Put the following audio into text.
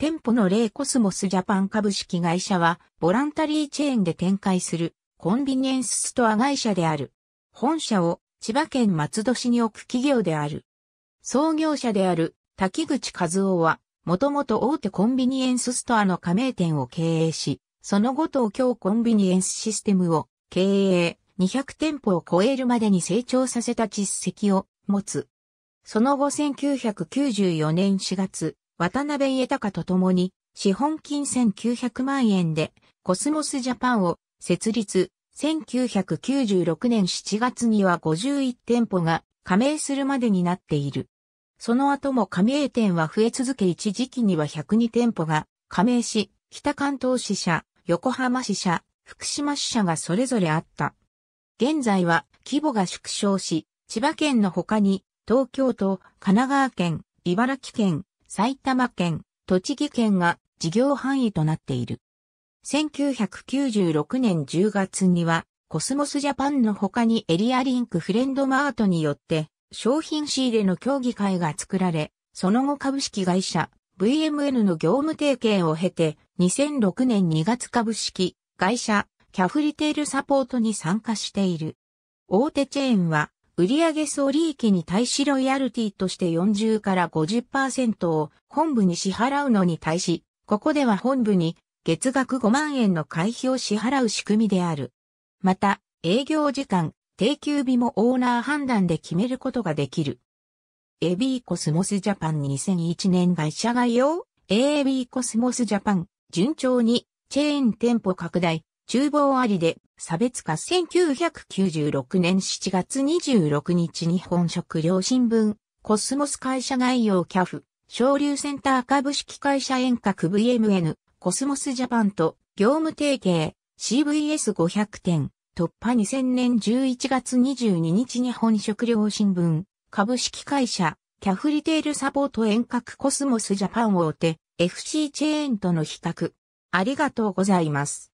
店舗のレイコスモスジャパン株式会社は、ボランタリーチェーンで展開するコンビニエンスストア会社である。本社を千葉県松戸市に置く企業である。創業者である滝口和夫は、もともと大手コンビニエンスストアの加盟店を経営し、その後東京コンビニエンスシステムを経営200店舗を超えるまでに成長させた実績を持つ。その後1994年4月、渡辺家隆と共に、資本金1900万円で、コスモスジャパンを設立、1996年7月には51店舗が加盟するまでになっている。その後も加盟店は増え続け一時期には102店舗が加盟し、北関東支社、横浜支社、福島支社がそれぞれあった。現在は規模が縮小し、千葉県の他に東京都、神奈川県、茨城県、埼玉県、栃木県が事業範囲となっている。1996年10月には、コスモスジャパンの他にエリアリンクフレンドマートによって、商品仕入れの協議会が作られ、その後株式会社 VMN の業務提携を経て、2006年2月株式会社キャフリテールサポートに参加している。大手チェーンは売上総利益に対しロイヤルティとして40から50%を本部に支払うのに対し、ここでは本部に月額5万円の会費を支払う仕組みである。また、営業時間、定休日もオーナー判断で決めることができる。エビーコスモスジャパン2001年会社概要 AB コスモスジャパン順調にチェーン店舗拡大厨房ありで、差別化1996年7月26日日本食料新聞、コスモス会社概要キャフ、昇流センター株式会社遠隔 VMN、コスモスジャパンと業務提携、CVS500 点、突破2000年11月22日日本食料新聞、株式会社、キャフリテールサポート遠隔コスモスジャパン大手、FC チェーンとの比較。ありがとうございます。